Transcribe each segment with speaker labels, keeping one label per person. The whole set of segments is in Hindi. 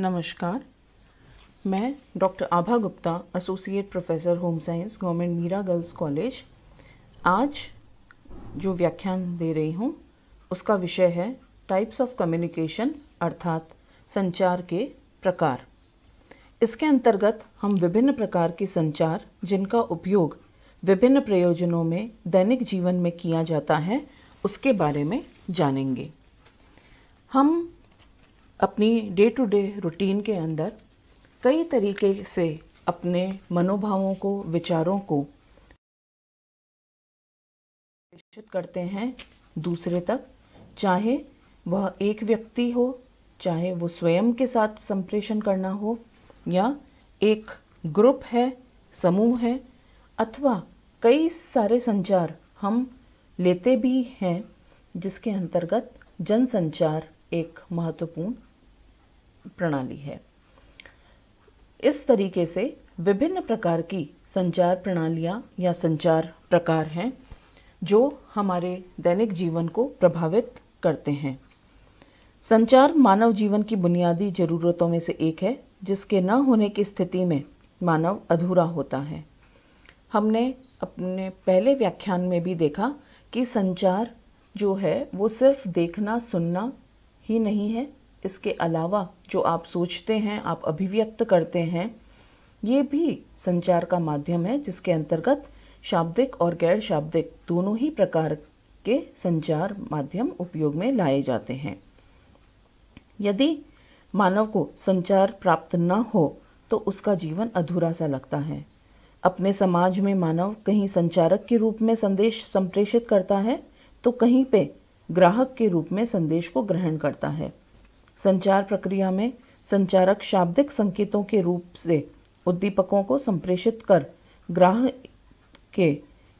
Speaker 1: नमस्कार मैं doctor Abha Gupta associate professor home science government Meera girls college आज जो व्याख्यान दे रही हूँ उसका विषय है टाइप्स ऑफ कम्युनिकेशन अर्थात संचार के प्रकार इसके अंतर्गत हम विभिन्न प्रकार के संचार जिनका उपयोग विभिन्न प्रयोजनों में दैनिक जीवन में किया जाता है उसके बारे में जानेंगे हम अपनी डे टू डे रूटीन के अंदर कई तरीके से अपने मनोभावों को विचारों को निश्चित करते हैं दूसरे तक चाहे वह एक व्यक्ति हो चाहे वो स्वयं के साथ संप्रेषण करना हो या एक ग्रुप है समूह है अथवा कई सारे संचार हम लेते भी हैं जिसके अंतर्गत जन संचार एक महत्वपूर्ण प्रणाली है इस तरीके से विभिन्न प्रकार की संचार प्रणालियाँ या संचार प्रकार हैं जो हमारे दैनिक जीवन को प्रभावित करते हैं संचार मानव जीवन की बुनियादी ज़रूरतों में से एक है जिसके न होने की स्थिति में मानव अधूरा होता है हमने अपने पहले व्याख्यान में भी देखा कि संचार जो है वो सिर्फ देखना सुनना ही नहीं है इसके अलावा जो आप सोचते हैं आप अभिव्यक्त करते हैं ये भी संचार का माध्यम है जिसके अंतर्गत शाब्दिक और गैर शाब्दिक दोनों ही प्रकार के संचार माध्यम उपयोग में लाए जाते हैं यदि मानव को संचार प्राप्त न हो तो उसका जीवन अधूरा सा लगता है अपने समाज में मानव कहीं संचारक के रूप में संदेश संप्रेषित करता है तो कहीं पे ग्राहक के रूप में संदेश को ग्रहण करता है संचार प्रक्रिया में संचारक शाब्दिक संकेतों के रूप से उद्दीपकों को संप्रेषित कर ग्राह के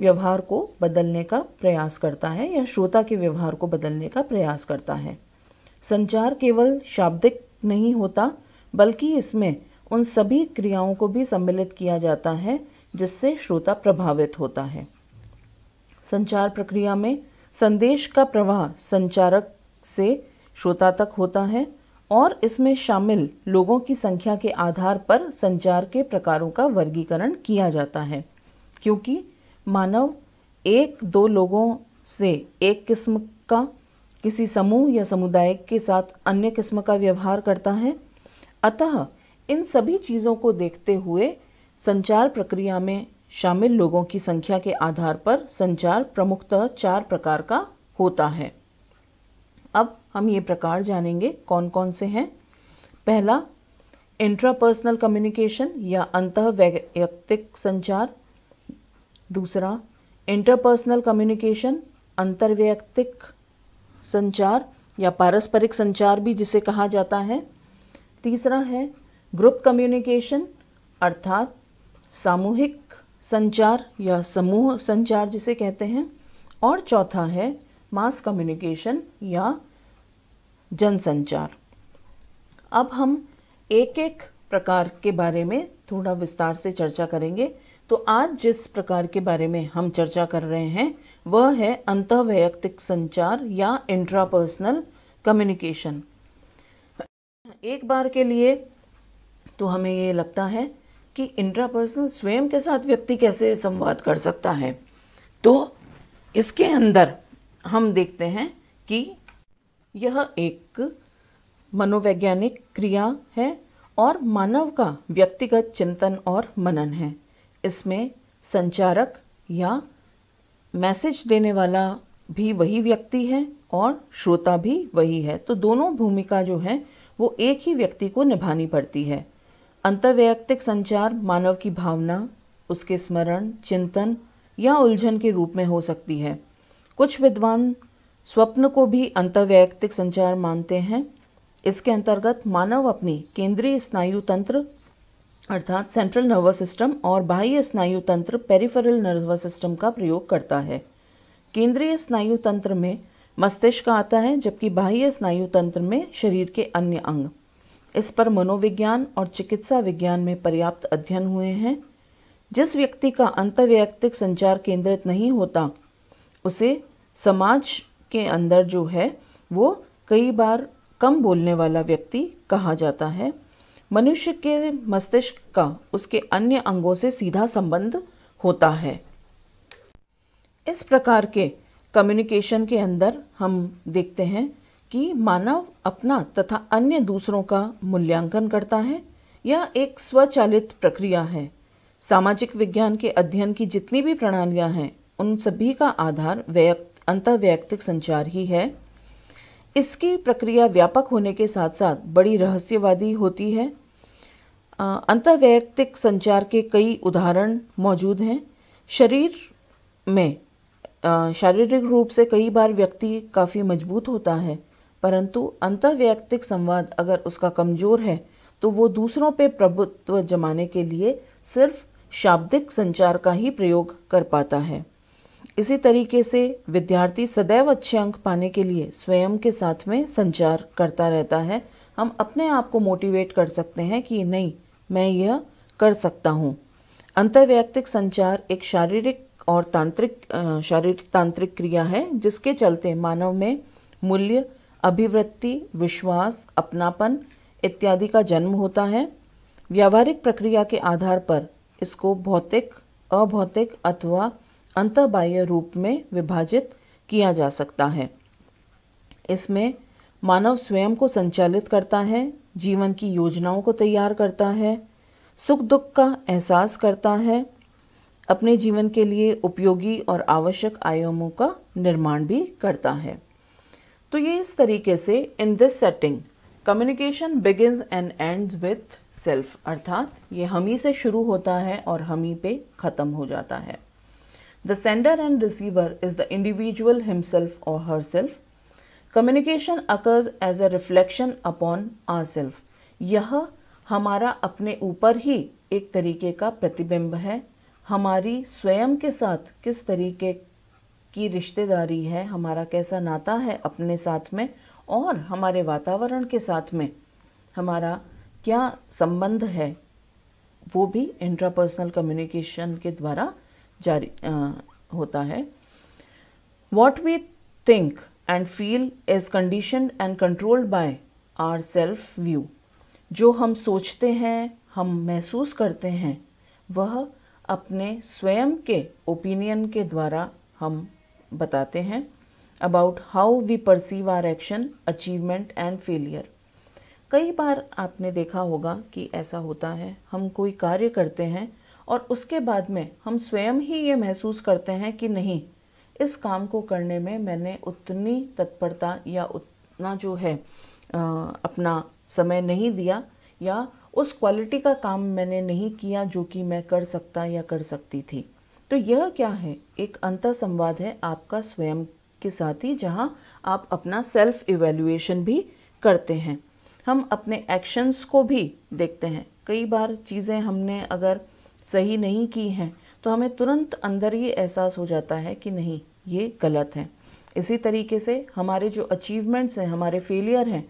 Speaker 1: व्यवहार को बदलने का प्रयास करता है या श्रोता के व्यवहार को बदलने का प्रयास करता है संचार केवल शाब्दिक नहीं होता बल्कि इसमें उन सभी क्रियाओं को भी सम्मिलित किया जाता है जिससे श्रोता प्रभावित होता है संचार प्रक्रिया में संदेश का प्रवाह संचारक से श्रोता तक होता है और इसमें शामिल लोगों की संख्या के आधार पर संचार के प्रकारों का वर्गीकरण किया जाता है क्योंकि मानव एक दो लोगों से एक किस्म का किसी समूह या समुदाय के साथ अन्य किस्म का व्यवहार करता है अतः इन सभी चीज़ों को देखते हुए संचार प्रक्रिया में शामिल लोगों की संख्या के आधार पर संचार प्रमुखतः चार प्रकार का होता है हम ये प्रकार जानेंगे कौन कौन से हैं पहला इंट्रापर्सनल कम्युनिकेशन या अंत व्यक्तिक संचार दूसरा इंटरपर्सनल कम्युनिकेशन अंतर्व्यक्तिक संचार या पारस्परिक संचार भी जिसे कहा जाता है तीसरा है ग्रुप कम्युनिकेशन अर्थात सामूहिक संचार या समूह संचार जिसे कहते हैं और चौथा है मास कम्युनिकेशन या जनसंचार अब हम एक एक प्रकार के बारे में थोड़ा विस्तार से चर्चा करेंगे तो आज जिस प्रकार के बारे में हम चर्चा कर रहे हैं वह है अंतवैयक्तिक संचार या इंट्रापर्सनल कम्युनिकेशन एक बार के लिए तो हमें ये लगता है कि इंट्रापर्सनल स्वयं के साथ व्यक्ति कैसे संवाद कर सकता है तो इसके अंदर हम देखते हैं कि यह एक मनोवैज्ञानिक क्रिया है और मानव का व्यक्तिगत चिंतन और मनन है इसमें संचारक या मैसेज देने वाला भी वही व्यक्ति है और श्रोता भी वही है तो दोनों भूमिका जो है वो एक ही व्यक्ति को निभानी पड़ती है अंतर्वैयक्तिक संचार मानव की भावना उसके स्मरण चिंतन या उलझन के रूप में हो सकती है कुछ विद्वान स्वप्न को भी अंतर्वैयक्तिक संचार मानते हैं इसके अंतर्गत मानव अपनी केंद्रीय स्नायु तंत्र अर्थात सेंट्रल नर्वस सिस्टम और बाह्य स्नायु तंत्र पेरिफेरल नर्वस सिस्टम का प्रयोग करता है केंद्रीय स्नायु तंत्र में मस्तिष्क आता है जबकि बाह्य स्नायु तंत्र में शरीर के अन्य अंग इस पर मनोविज्ञान और चिकित्सा विज्ञान में पर्याप्त अध्ययन हुए हैं जिस व्यक्ति का अंतर्वैयक्तिक संचार केंद्रित नहीं होता उसे समाज के अंदर जो है वो कई बार कम बोलने वाला व्यक्ति कहा जाता है मनुष्य के मस्तिष्क का उसके अन्य अंगों से सीधा संबंध होता है इस प्रकार के कम्युनिकेशन के अंदर हम देखते हैं कि मानव अपना तथा अन्य दूसरों का मूल्यांकन करता है यह एक स्वचालित प्रक्रिया है सामाजिक विज्ञान के अध्ययन की जितनी भी प्रणालियां हैं उन सभी का आधार व्यक्त व्यक्तिक संचार ही है इसकी प्रक्रिया व्यापक होने के साथ साथ बड़ी रहस्यवादी होती है व्यक्तिक संचार के कई उदाहरण मौजूद हैं शरीर में शारीरिक रूप से कई बार व्यक्ति काफ़ी मजबूत होता है परंतु अंतव्यक्तिक संवाद अगर उसका कमज़ोर है तो वो दूसरों पे प्रभुत्व जमाने के लिए सिर्फ शाब्दिक संचार का ही प्रयोग कर पाता है इसी तरीके से विद्यार्थी सदैव अच्छे अंक पाने के लिए स्वयं के साथ में संचार करता रहता है हम अपने आप को मोटिवेट कर सकते हैं कि नहीं मैं यह कर सकता हूँ अंतर्व्यक्तिक संचार एक शारीरिक और तांत्रिक शारीरिक तांत्रिक क्रिया है जिसके चलते मानव में मूल्य अभिवृत्ति विश्वास अपनापन इत्यादि का जन्म होता है व्यावहारिक प्रक्रिया के आधार पर इसको भौतिक अभौतिक अथवा अंतर्बाह्य रूप में विभाजित किया जा सकता है इसमें मानव स्वयं को संचालित करता है जीवन की योजनाओं को तैयार करता है सुख दुख का एहसास करता है अपने जीवन के लिए उपयोगी और आवश्यक आयामों का निर्माण भी करता है तो ये इस तरीके से in this setting communication begins and ends with self अर्थात ये हम ही से शुरू होता है और हम ही पे ख़त्म हो जाता है The sender and receiver is the individual himself or herself. Communication occurs as a reflection upon ourself. यह हमारा अपने ऊपर ही एक तरीके का प्रतिबिंब है हमारी स्वयं के साथ किस तरीके की रिश्तेदारी है हमारा कैसा नाता है अपने साथ में और हमारे वातावरण के साथ में हमारा क्या संबंध है वो भी इंट्रापर्सनल कम्युनिकेशन के द्वारा जारी आ, होता है what we think and feel is condition and controlled by our self view जो हम सोचते हैं हम महसूस करते हैं वह अपने स्वयं के ओपिनियन के द्वारा हम बताते हैं about how we perceive our action achievement and failure कई बार आपने देखा होगा कि ऐसा होता है हम कोई कार्य करते हैं और उसके बाद में हम स्वयं ही ये महसूस करते हैं कि नहीं इस काम को करने में मैंने उतनी तत्परता या उतना जो है आ, अपना समय नहीं दिया या उस क्वालिटी का काम मैंने नहीं किया जो कि मैं कर सकता या कर सकती थी तो यह क्या है एक अंत संवाद है आपका स्वयं के साथ ही जहाँ आप अपना सेल्फ इवेल्युएशन भी करते हैं हम अपने एक्शंस को भी देखते हैं कई बार चीज़ें हमने अगर सही नहीं की हैं तो हमें तुरंत अंदर ये एहसास हो जाता है कि नहीं ये गलत है इसी तरीके से हमारे जो अचीवमेंट्स हैं हमारे फेलियर हैं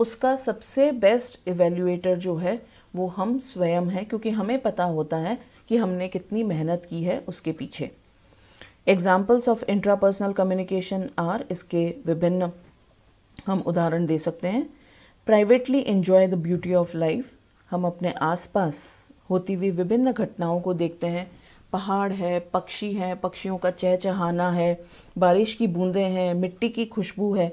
Speaker 1: उसका सबसे बेस्ट इवेल्यूएटर जो है वो हम स्वयं हैं क्योंकि हमें पता होता है कि हमने कितनी मेहनत की है उसके पीछे examples of intrapersonal communication are इसके विभिन्न हम उदाहरण दे सकते हैं privately enjoy the beauty of life हम अपने आसपास होती हुई विभिन्न घटनाओं को देखते हैं पहाड़ है पक्षी हैं पक्षियों का चहचहाना है बारिश की बूंदें हैं मिट्टी की खुशबू है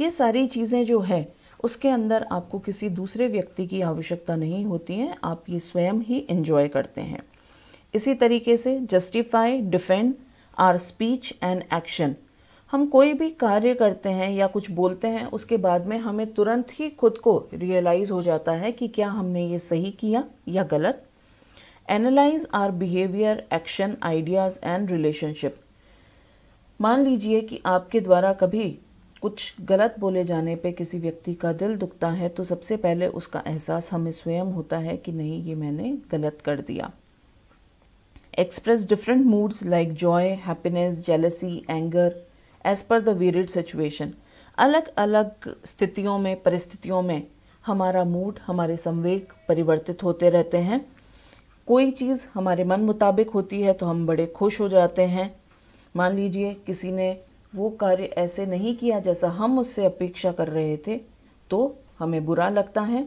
Speaker 1: ये सारी चीज़ें जो है उसके अंदर आपको किसी दूसरे व्यक्ति की आवश्यकता नहीं होती है आप ये स्वयं ही इंजॉय करते हैं इसी तरीके से justify defend our speech and action हम कोई भी कार्य करते हैं या कुछ बोलते हैं उसके बाद में हमें तुरंत ही खुद को रियलाइज़ हो जाता है कि क्या हमने ये सही किया या गलत analyse our behaviour action ideas and relationship मान लीजिए कि आपके द्वारा कभी कुछ गलत बोले जाने पे किसी व्यक्ति का दिल दुखता है तो सबसे पहले उसका एहसास हमें स्वयं होता है कि नहीं ये मैंने गलत कर दिया express different moods like joy happiness jealousy anger as per the situation अलग अलग स्थितियों में परिस्थितियों में हमारा मूड हमारे संवेग परिवर्तित होते रहते हैं कोई चीज़ हमारे मन मुताबिक होती है तो हम बड़े खुश हो जाते हैं मान लीजिए किसी ने वो कार्य ऐसे नहीं किया जैसा हम उससे अपेक्षा कर रहे थे तो हमें बुरा लगता है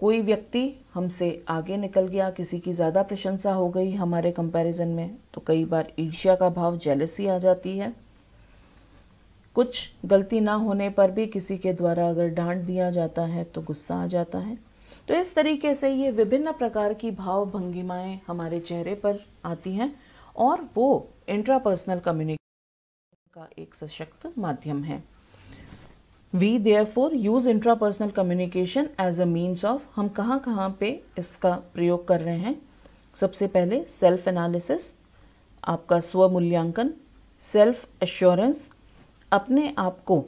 Speaker 1: कोई व्यक्ति हमसे आगे निकल गया किसी की ज़्यादा प्रशंसा हो गई हमारे कंपैरिजन में तो कई बार ईर्ष्या का भाव जेलसी आ जाती है कुछ गलती ना होने पर भी किसी के द्वारा अगर डांट दिया जाता है तो गुस्सा आ जाता है तो इस तरीके से ये विभिन्न प्रकार की भाव भंगिमाएं हमारे चेहरे पर आती हैं और वो इंट्रापर्सनल कम्युनिकेशन का एक सशक्त माध्यम है we therefore use intrapersonal communication as a means of हम कहाँ कहाँ पे इसका प्रयोग कर रहे हैं सबसे पहले सेल्फ एनालिसिस आपका स्व मूल्यांकन सेल्फ एश्योरेंस अपने आप को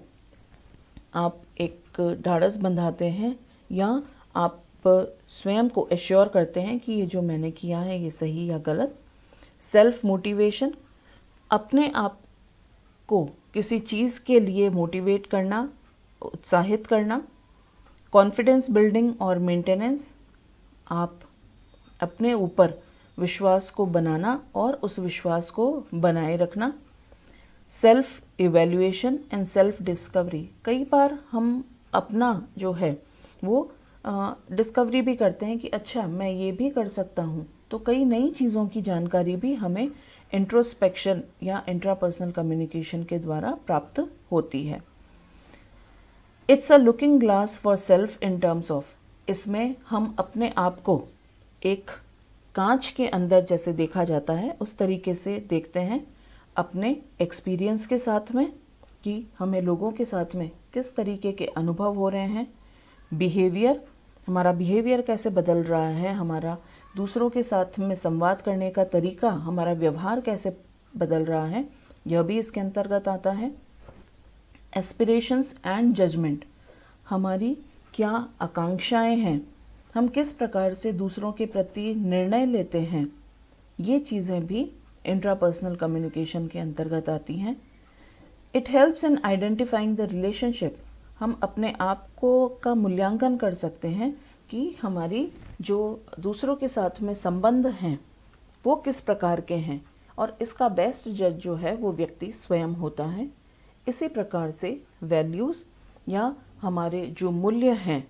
Speaker 1: आप एक ढाढ़स बंधाते हैं या आप स्वयं को एश्योर करते हैं कि ये जो मैंने किया है ये सही या गलत सेल्फ मोटिवेशन अपने आप को किसी चीज़ के लिए मोटिवेट करना उत्साहित करना कॉन्फिडेंस बिल्डिंग और मेंटेनेंस आप अपने ऊपर विश्वास को बनाना और उस विश्वास को बनाए रखना self evaluation and self discovery कई बार हम अपना जो है वो डिस्कवरी भी करते हैं कि अच्छा मैं ये भी कर सकता हूँ तो कई नई चीज़ों की जानकारी भी हमें इंट्रोस्पेक्शन या इंट्रापर्सनल कम्युनिकेशन के द्वारा प्राप्त होती है it's a looking glass for self in terms of इसमें हम अपने आप को एक कांच के अंदर जैसे देखा जाता है उस तरीके से देखते हैं अपने एक्सपीरियंस के साथ में कि हमें लोगों के साथ में किस तरीके के अनुभव हो रहे हैं बिहेवियर हमारा बिहेवियर कैसे बदल रहा है हमारा दूसरों के साथ में संवाद करने का तरीका हमारा व्यवहार कैसे बदल रहा है यह भी इसके अंतर्गत आता है एस्पिरेशंस एंड जजमेंट हमारी क्या आकांक्षाएं हैं हम किस प्रकार से दूसरों के प्रति निर्णय लेते हैं ये चीज़ें भी इंट्रापर्सनल कम्युनिकेशन के अंतर्गत आती हैं it helps in identifying the relationship हम अपने आप को का मूल्यांकन कर सकते हैं कि हमारी जो दूसरों के साथ में संबंध हैं वो किस प्रकार के हैं और इसका बेस्ट जज जो है वो व्यक्ति स्वयं होता है इसी प्रकार से वैल्यूज़ या हमारे जो मूल्य हैं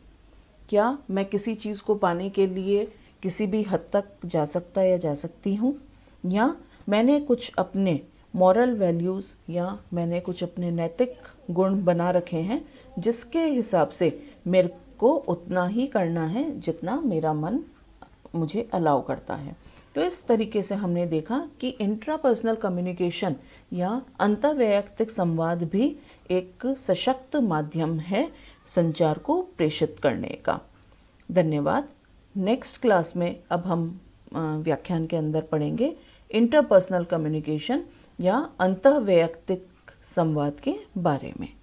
Speaker 1: क्या मैं किसी चीज़ को पाने के लिए किसी भी हद तक जा सकता या जा सकती हूँ या मैंने कुछ अपने मॉरल वैल्यूज़ या मैंने कुछ अपने नैतिक गुण बना रखे हैं जिसके हिसाब से मेरे को उतना ही करना है जितना मेरा मन मुझे अलाउ करता है तो इस तरीके से हमने देखा कि इंट्रापर्सनल कम्युनिकेशन या अंतर्वैयक्तिक संवाद भी एक सशक्त माध्यम है संचार को प्रेषित करने का धन्यवाद नेक्स्ट क्लास में अब हम व्याख्यान के अंदर पढ़ेंगे इंटरपर्सनल कम्युनिकेशन या अंतः संवाद के बारे में